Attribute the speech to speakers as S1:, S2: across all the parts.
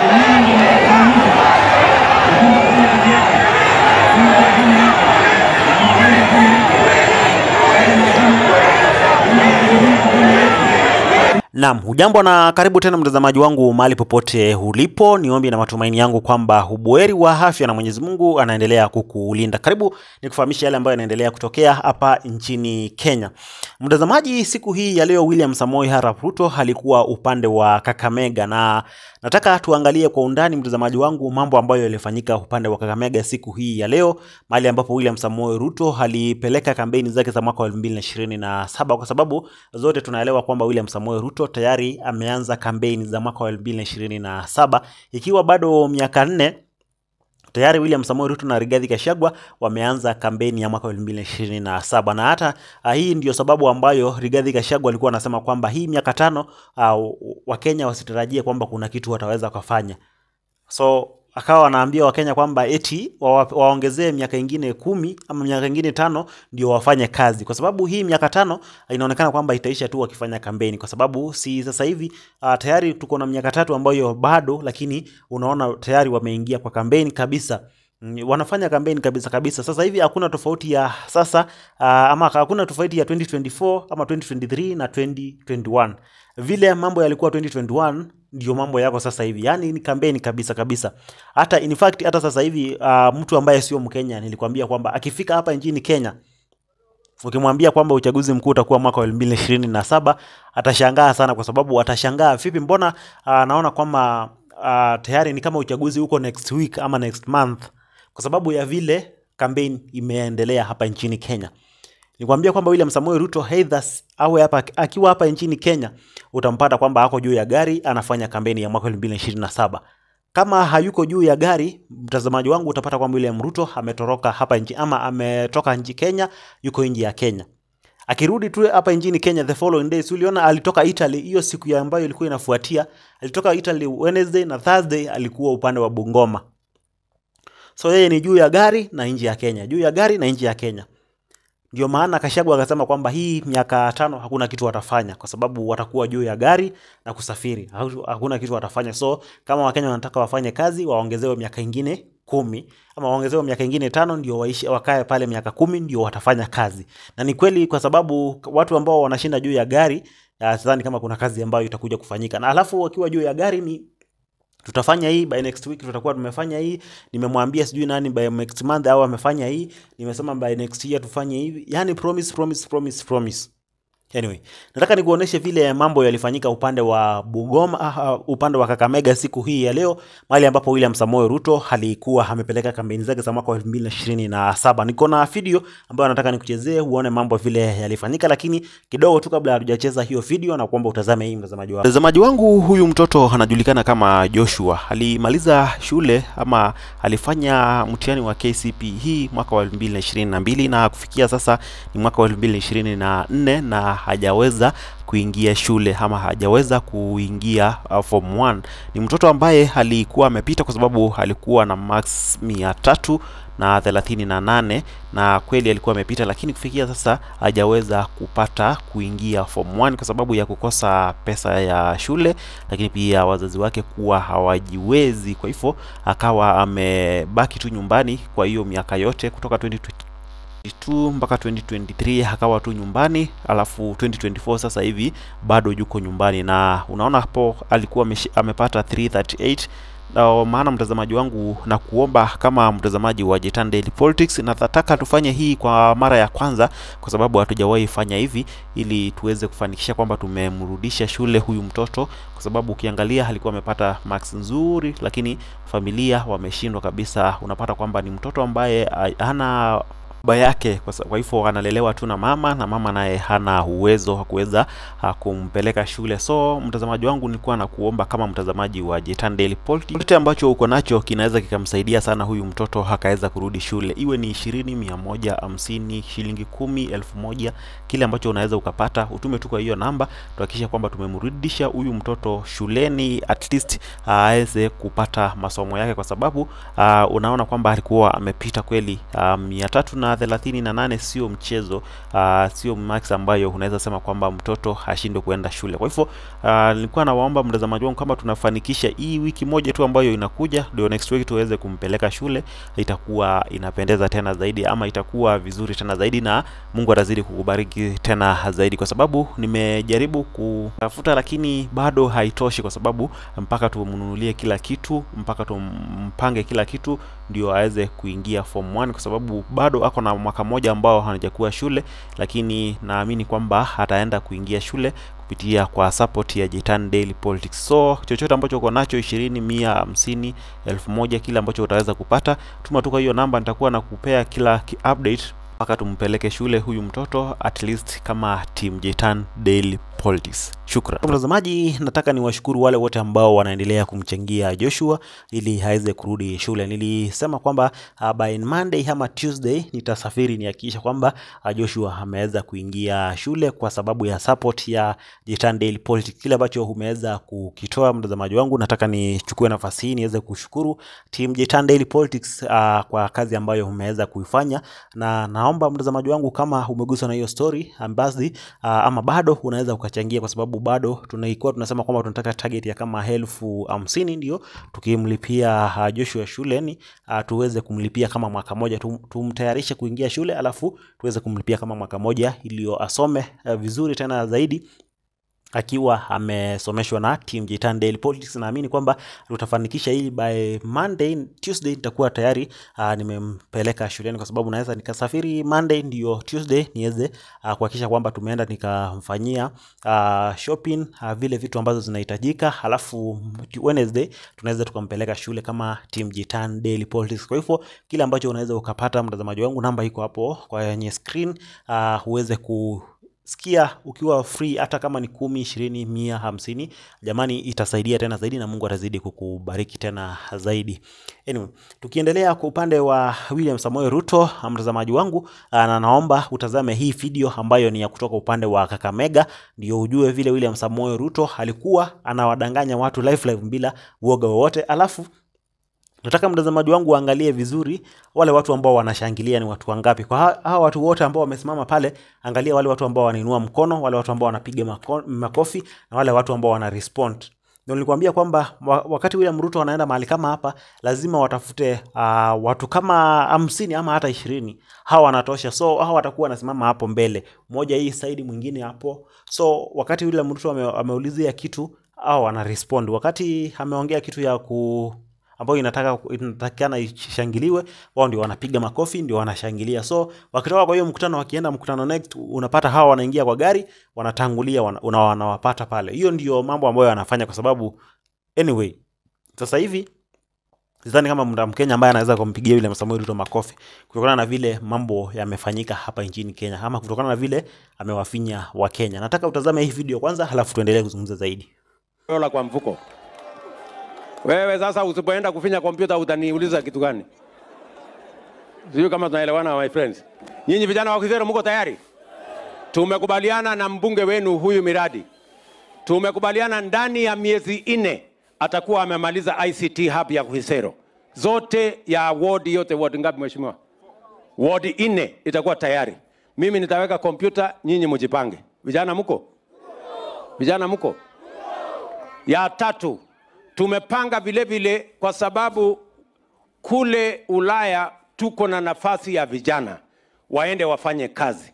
S1: Amém. Hum, hum. Naam, hujambo na karibu tena mtazamaji wangu mahali popote ulipo. Ni na matumaini yangu kwamba ubuheri wa afya na Mwenyezi Mungu anaendelea kukulinda. Karibu nikufahamishe yale ambayo yanaendelea kutokea hapa nchini Kenya. Mtazamaji, siku hii ya leo William Samoei Arap Ruto alikuwa upande wa Kakamega na nataka tuangalie kwa undani mtazamaji wangu mambo ambayo yalifanyika upande wa Kakamega siku hii ya leo, mahali ambapo William Samoei Ruto alipeleka kampeni zake za mwaka 2027 kwa sababu zote tunaelewa kwamba William Samoei Ruto Ruto tayari ameanza kampeni za mwaka wa 2027 ikiwa bado miaka nne Tayari William Samoei Ruto na Rigathi Gachagua wameanza kampeni ya mwaka 2027 na hata uh, hii ndio sababu ambayo Rigathi Gachagua alikuwa anasema kwamba hii miaka tano uh, ah, Wakenya wasitarajie kwamba kuna kitu wataweza kufanya. So akawa wanaambia Wakenya kwamba eti waongezee wa miaka ingine kumi ama miaka ingine tano ndio wafanye kazi, kwa sababu hii miaka tano inaonekana kwamba itaisha tu wakifanya kampeni, kwa sababu si sasa hivi uh, tayari tuko na miaka tatu ambayo bado, lakini unaona tayari wameingia kwa kampeni kabisa wanafanya kampeni kabisa kabisa. Sasa hivi hakuna tofauti ya sasa uh, ama hakuna tofauti ya 2024 ama 2023 na 2021. Vile mambo yalikuwa 2021 ndio mambo yako sasa hivi, yani ni kampeni kabisa kabisa. Hata in fact hata sasa hivi uh, mtu ambaye sio Mkenya nilikwambia kwamba akifika hapa nchini Kenya ukimwambia kwamba uchaguzi mkuu utakuwa mwaka wa elfu na saba atashangaa sana, kwa sababu atashangaa vipi, mbona uh, naona kwamba uh, tayari ni kama uchaguzi uko next week ama next month kwa sababu ya vile kampeni imeendelea hapa nchini Kenya. Nikwambia kwamba William Samoei Ruto heidha awe hapa akiwa hapa nchini Kenya, utampata kwamba ako juu ya gari anafanya kampeni ya mwaka 2027. Kama hayuko juu ya gari, mtazamaji wangu, utapata kwamba William Ruto ametoroka hapa nchi ama ametoka nchi Kenya, yuko nje ya Kenya. Akirudi tu hapa nchini Kenya the following days, uliona alitoka Italy hiyo siku ya ambayo ilikuwa inafuatia, alitoka Italy Wednesday na Thursday alikuwa upande wa Bungoma. So yeye ni juu ya gari na nji ya Kenya, juu ya gari na nji ya Kenya. Ndio maana kashagu akasema kwamba hii miaka tano hakuna kitu watafanya kwa sababu watakuwa juu ya gari na kusafiri, hakuna kitu watafanya. So kama Wakenya wanataka wafanye kazi, waongezewe miaka ingine kumi ama waongezewe miaka ingine tano ndio waishi, wakae pale miaka kumi ndio watafanya kazi. Na ni kweli, kwa sababu watu ambao wanashinda juu ya gari, sidhani kama kuna kazi ambayo itakuja kufanyika, na alafu wakiwa juu ya gari ni tutafanya hii by next week, tutakuwa tumefanya hii, nimemwambia sijui nani by next month, au amefanya hii, nimesema by next year tufanye hivi, yani promise, promise, promise, promise. Anyway, nataka nikuoneshe vile mambo yalifanyika upande wa Bugoma, uh, upande wa Kakamega siku hii ya leo, mahali ambapo William samoe Ruto alikuwa amepeleka kampeni zake za mwaka w227 Niko na video ambayo nataka nikuchezee uone mambo vile yalifanyika, lakini kidogo tu kabla hatujacheza hiyo video na kuomba utazame hii mtazamaji wangu. Mtazamaji wangu, huyu mtoto anajulikana kama Joshua. Alimaliza shule ama alifanya mtihani wa e hii mwaka wa 2022 na kufikia sasa ni mwaka wa 2024 na hajaweza kuingia shule ama hajaweza kuingia uh, form 1. Ni mtoto ambaye alikuwa amepita kwa sababu alikuwa na max mia tatu na thelathini na nane na kweli alikuwa amepita, lakini kufikia sasa hajaweza kupata kuingia form 1 kwa sababu ya kukosa pesa ya shule, lakini pia wazazi wake kuwa hawajiwezi. Kwa hivyo akawa amebaki tu nyumbani kwa hiyo miaka yote kutoka 2022 mpaka 2023 akawa tu nyumbani, alafu 2024 sasa hivi bado yuko nyumbani, na unaona hapo alikuwa amepata 338 na maana mtazamaji wangu na kuomba kama mtazamaji wa Jetan Daily Politics, nataka tufanye hii kwa mara ya kwanza, kwa sababu hatujawahi fanya hivi, ili tuweze kufanikisha kwamba tumemrudisha shule huyu mtoto, kwa sababu ukiangalia alikuwa amepata max nzuri, lakini familia wameshindwa kabisa. Unapata kwamba ni mtoto ambaye hana baba yake, kwa hivyo analelewa tu na mama, na mama naye hana uwezo wa kuweza ah, kumpeleka shule. So mtazamaji wangu, nilikuwa nakuomba kama mtazamaji wa Jetan Daily ambacho uko nacho kinaweza kikamsaidia sana huyu mtoto akaweza kurudi shule, iwe ni ishirini, mia moja hamsini, shilingi kumi, elfu moja, kile ambacho unaweza ukapata utume tu kwa hiyo namba, tuhakikisha kwamba tumemrudisha huyu mtoto shuleni at least aweze kupata masomo yake, kwa sababu uh, unaona kwamba alikuwa amepita kweli uh, tatu na 38 sio mchezo uh, sio max ambayo unaweza sema kwamba mtoto ashindwe kuenda shule kwa hivyo ah, nilikuwa uh, nawaomba mtazamaji wangu kama tunafanikisha hii wiki moja tu ambayo inakuja ndio next week tuweze kumpeleka shule itakuwa inapendeza tena zaidi ama itakuwa vizuri tena zaidi na Mungu atazidi kukubariki tena zaidi kwa sababu nimejaribu kutafuta lakini bado haitoshi kwa sababu mpaka tumnunulie kila kitu mpaka tumpange kila kitu ndio aweze kuingia form 1 kwa sababu bado ako na mwaka mmoja ambao hanajakuwa shule, lakini naamini kwamba ataenda kuingia shule kupitia kwa support ya Jitan Daily Politics. So chochote ambacho uko nacho 20, 100, 50, 1000 kile ambacho utaweza kupata, tuma tuka hiyo namba, nitakuwa na kupea kila ki update mpaka tumpeleke shule huyu mtoto at least kama team Jitan Daily Politics. Shukran mtazamaji, nataka niwashukuru wale wote ambao wanaendelea kumchangia Joshua ili aweze kurudi shule. Nilisema kwamba uh, by Monday ama Tuesday nitasafiri nihakikisha kwamba uh, Joshua ameweza kuingia shule kwa sababu ya support ya Jitan Politics, kile ambacho umeweza kukitoa mtazamaji wangu. Nataka nichukue nafasi hii niweze kushukuru team Jitan Politics uh, kwa kazi ambayo umeweza kuifanya, na naomba mtazamaji wangu, kama umeguswa na hiyo story ambazi, uh, ama bado unaweza ukachangia, kwa sababu bado tunaikuwa tunasema kwamba tunataka target ya kama elfu hamsini ndio tukimlipia ah, Joshua shuleni ah, tuweze kumlipia kama mwaka moja, tumtayarishe kuingia shule alafu tuweze kumlipia kama mwaka moja ili asome ah, vizuri tena zaidi akiwa amesomeshwa na team Jitan Daily Politics. Naamini kwamba tutafanikisha hili by Monday, Tuesday nitakuwa tayari uh, nimempeleka shuleni, kwa sababu naweza nikasafiri Monday ndio Tuesday niweze uh, kuhakikisha kwamba tumeenda nikamfanyia uh, shopping uh, vile vitu ambazo zinahitajika, halafu Wednesday tunaweza tukampeleka shule kama team Jitan Daily Politics. Kwa hivyo kile ambacho unaweza ukapata, mtazamaji wangu, namba iko hapo kwenye screen uh, uweze ku sikia ukiwa free hata kama ni kumi ishirini mia hamsini jamani itasaidia tena zaidi na mungu atazidi kukubariki tena zaidi anyway, tukiendelea kwa upande wa william samuel ruto mtazamaji wangu ah, na naomba utazame hii video ambayo ni ya kutoka upande wa kakamega ndio ujue vile william samuel ruto alikuwa anawadanganya watu life life bila uoga wowote alafu Nataka mtazamaji wangu waangalie vizuri wale watu ambao wanashangilia ni watu wangapi. Kwa hawa watu wote ambao wamesimama pale, angalia wale watu ambao wanainua mkono, wale watu ambao wanapiga makofi na wale watu ambao wana respond. Ndio nilikwambia kwamba wakati William Ruto anaenda mahali kama hapa, lazima watafute uh, watu kama hamsini ama hata ishirini. Hawa wanatosha, so hawa watakuwa wanasimama hapo mbele, mmoja hii saidi, mwingine hapo. So wakati William Ruto ame, ameulizia kitu, hawa wana respond. Wakati ameongea kitu ya ku ambayo inataka inatakikana ishangiliwe, wao ndio wanapiga makofi, ndio wanashangilia. So wakitoka kwa hiyo mkutano, wakienda mkutano next, unapata hawa wanaingia kwa gari, wanatangulia, wana, wanawapata pale. Hiyo ndio mambo ambayo wanafanya, kwa sababu anyway, sasa hivi sidhani kama mda Mkenya ambaye anaweza kumpigia yule Samuel Ruto makofi kutokana na vile mambo yamefanyika hapa nchini Kenya, ama kutokana na vile amewafinya Wakenya. Nataka utazame hii video kwanza, halafu tuendelee kuzungumza zaidi.
S2: kwa mfuko. Wewe sasa usipoenda kufinya kompyuta utaniuliza kitu gani? Sijui kama tunaelewana my friends. Nyinyi vijana wa Kizero mko tayari? Tumekubaliana na mbunge wenu huyu miradi, tumekubaliana ndani ya miezi nne atakuwa amemaliza ICT hub ya Kisero zote ya ward yote. Ward ngapi mheshimiwa? Ward nne itakuwa tayari. Mimi nitaweka kompyuta, nyinyi mjipange. Vijana mko? Vijana mko? Ya tatu Tumepanga vile vile kwa sababu kule Ulaya tuko na nafasi ya vijana waende wafanye kazi.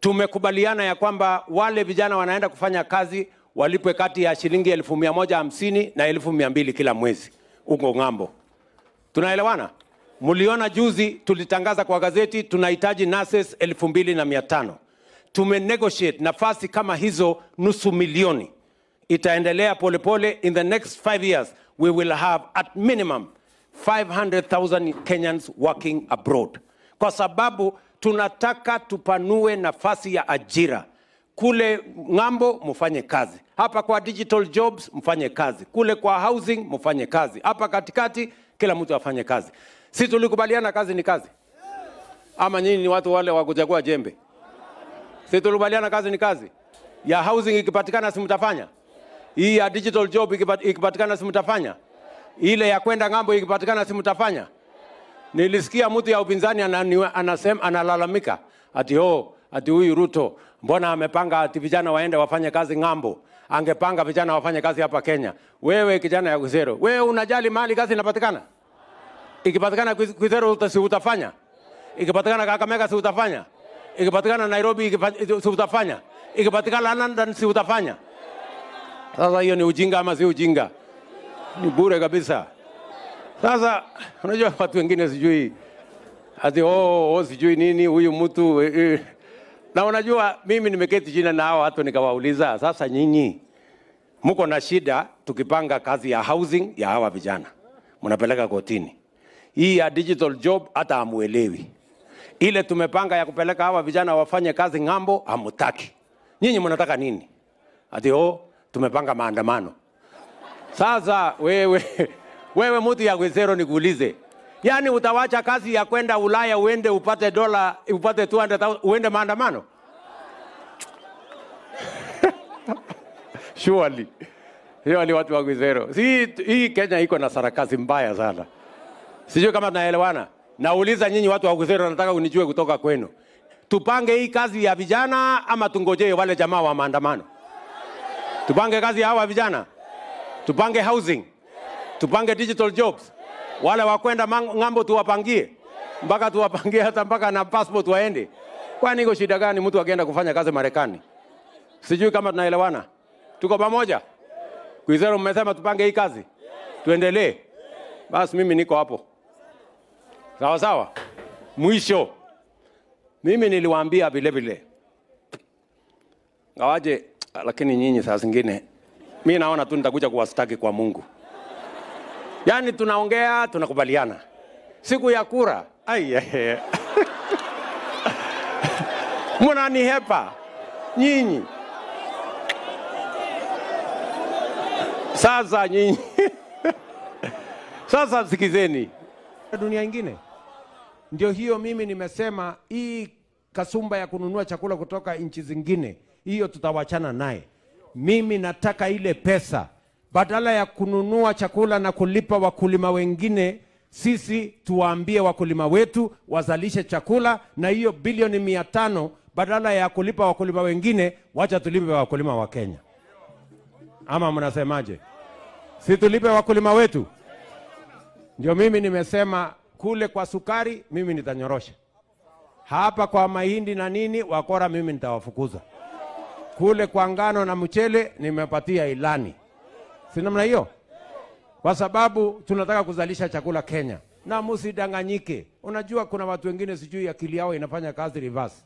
S2: Tumekubaliana ya kwamba wale vijana wanaenda kufanya kazi walipwe kati ya shilingi elfu mia moja hamsini na elfu mia mbili kila mwezi huko ng'ambo. Tunaelewana? Mliona juzi tulitangaza kwa gazeti tunahitaji nurses elfu mbili na mia tano. Tumenegotiate nafasi kama hizo nusu milioni itaendelea polepole. In the next five years, we will have at minimum 500,000 Kenyans working abroad, kwa sababu tunataka tupanue nafasi ya ajira kule ng'ambo, mfanye kazi hapa kwa digital jobs, mfanye kazi kule kwa housing, mfanye kazi hapa katikati, kila mtu afanye kazi. Si tulikubaliana kazi ni kazi? Ama nyinyi ni watu wale wa kuchagua jembe? Si tulikubaliana kazi ni kazi? Ya housing ikipatikana, simtafanya hii ya digital job ikipatikana, si mtafanya? Ile ya kwenda ng'ambo ikipatikana, si mtafanya? Nilisikia mtu ya upinzani anasema, analalamika ati oh, ati huyu Ruto mbona amepanga ati vijana waende wafanye kazi ng'ambo, angepanga vijana wafanye kazi hapa Kenya. Wewe kijana ya Kwizero, wewe unajali mali kazi inapatikana? Ikipatikana Kwizero si utafanya? Ikipatikana Kakamega si utafanya? Ikipatikana Nairobi si utafanya? Ikipatikana London si utafanya? Sasa hiyo ni ujinga ama si ujinga? Ni bure kabisa. Sasa unajua watu wengine sijui ati oh, oh sijui nini huyu mtu eh, eh. Na unajua mimi nimeketi chini na hao watu nikawauliza, sasa nyinyi mko na shida tukipanga kazi ya housing ya hawa vijana mnapeleka kotini, hii ya digital job hata hamuelewi. Ile tumepanga ya kupeleka hawa vijana wafanye kazi ng'ambo hamutaki. Nyinyi mnataka nini? Ati oh tumepanga maandamano. Sasa wewe wewe mtu ya Gwezero, nikuulize, yani utawacha kazi ya kwenda Ulaya uende upate dola upate 200,000 uende maandamano? Surely hiyo watu wa Gwezero. Si hii Kenya iko na sarakasi mbaya sana, sijui kama tunaelewana. Nauliza nyinyi watu wa Gwezero, nataka unijue kutoka kwenu, tupange hii kazi ya vijana ama tungojee wale jamaa wa maandamano? Tupange kazi ya hawa vijana, tupange housing, tupange digital jobs. Wale wakwenda ng'ambo tuwapangie, mpaka tuwapangie hata mpaka na passport waende. Kwani iko shida gani mtu akienda kufanya kazi Marekani? Sijui kama tunaelewana. Tuko pamoja? Kwizero, mmesema tupange hii kazi, tuendelee. Basi mimi niko hapo, sawa sawa. Mwisho mimi niliwaambia vile vile ngawaje Ah, lakini nyinyi saa zingine mi naona tu nitakuja kuwastaki kwa Mungu. Yaani tunaongea tunakubaliana, siku ya kura munanihepa nyinyi. Sasa nyinyi sasa sikizeni, dunia ingine ndio hiyo. Mimi nimesema hii kasumba ya kununua chakula kutoka nchi zingine hiyo tutawachana naye. Mimi nataka ile pesa, badala ya kununua chakula na kulipa wakulima wengine, sisi tuwaambie wakulima wetu wazalishe chakula, na hiyo bilioni mia tano badala ya kulipa wakulima wengine, wacha tulipe wakulima wa Kenya. Ama mnasemaje? Si tulipe wakulima wetu? Ndio mimi nimesema kule kwa sukari mimi nitanyorosha, hapa kwa mahindi na nini wakora mimi nitawafukuza kule kwa ngano na mchele nimepatia ilani, si namna hiyo? Kwa sababu tunataka kuzalisha chakula Kenya, na musidanganyike. Unajua kuna watu wengine sijui akili yao inafanya kazi reverse,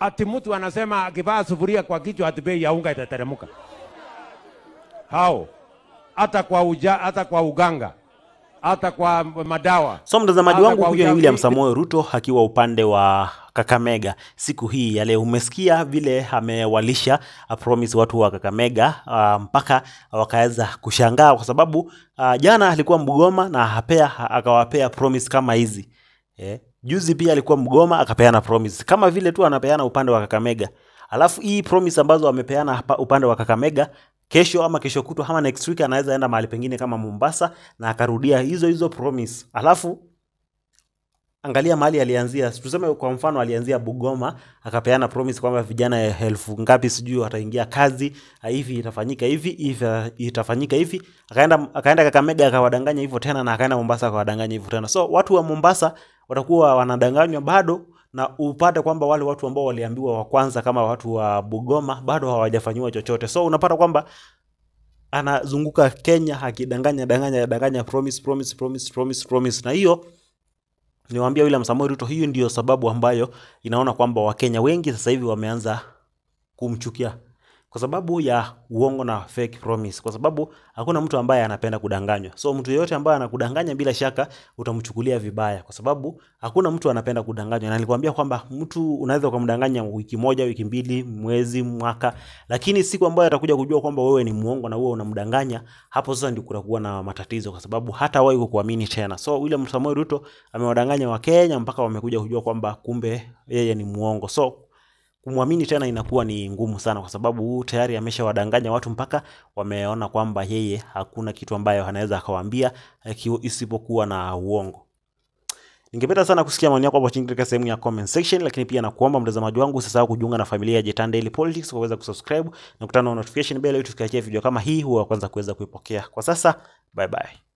S2: ati mtu anasema akivaa sufuria kwa kichwa ati bei ya unga itateremka. Hao hata kwa uja, hata kwa uganga hata kwa madawa. So mtazamaji wangu, huyo ni William Samoei
S1: Ruto akiwa upande wa Kakamega siku hii ya leo. Umesikia vile amewalisha uh, promise watu wa Kakamega uh, mpaka wakaweza kushangaa kwa sababu uh, jana alikuwa mgoma na hapea, akawapea promise kama hizi eh. Juzi pia alikuwa mgoma akapeana promise kama vile tu anapeana upande wa Kakamega, alafu hii promise ambazo amepeana hapa upande wa Kakamega kesho ama kesho kutwa ama next week anaweza enda mahali pengine kama Mombasa na akarudia hizo hizo promise alafu angalia mahali alianzia. Tuseme kwa mfano alianzia Bugoma, akapeana promise kwamba vijana elfu ngapi sijui wataingia kazi, ah, hivi itafanyika hivi, hivi ah, itafanyika hivi. Akaenda akaenda Kakamega akawadanganya hivyo tena, na akaenda Mombasa akawadanganya hivyo tena. So watu wa Mombasa watakuwa wanadanganywa bado na upate kwamba wale watu ambao waliambiwa wa kwanza kama watu wa Bugoma bado hawajafanyiwa chochote. So unapata kwamba anazunguka Kenya akidanganya danganya danganya promise promise promise promise promise, na hiyo Niwaambia William Samoei Ruto, hiyo ndiyo sababu ambayo inaona kwamba Wakenya wengi sasa hivi wameanza kumchukia kwa sababu ya uongo na fake promise, kwa sababu hakuna mtu ambaye anapenda kudanganywa. So mtu yeyote ambaye anakudanganya, bila shaka utamchukulia vibaya, kwa sababu hakuna mtu anapenda kudanganywa. Na nilikwambia kwamba mtu unaweza ukamdanganya wiki moja, wiki mbili, mwezi, mwaka, lakini siku ambayo atakuja kujua kwamba wewe ni muongo na wewe unamdanganya, hapo sasa ndio kutakuwa na matatizo, kwa sababu hata wewe kukuamini tena. So William Samoei Ruto amewadanganya Wakenya mpaka wamekuja kujua kwamba kumbe yeye ni muongo. So kumwamini tena inakuwa ni ngumu sana, kwa sababu huu tayari ameshawadanganya watu mpaka wameona kwamba yeye hakuna kitu ambayo anaweza akawaambia isipokuwa na uongo. Ningependa sana kusikia maoni yako hapo chini katika sehemu ya comment section, lakini pia nakuomba mtazamaji wangu usisahau kujiunga na familia ya Jetan Daily Politics kwa kuweza kusubscribe na kutana na notification bell ili tukiachia video kama hii huwa kwanza kuweza kuipokea. Kwa sasa bye bye.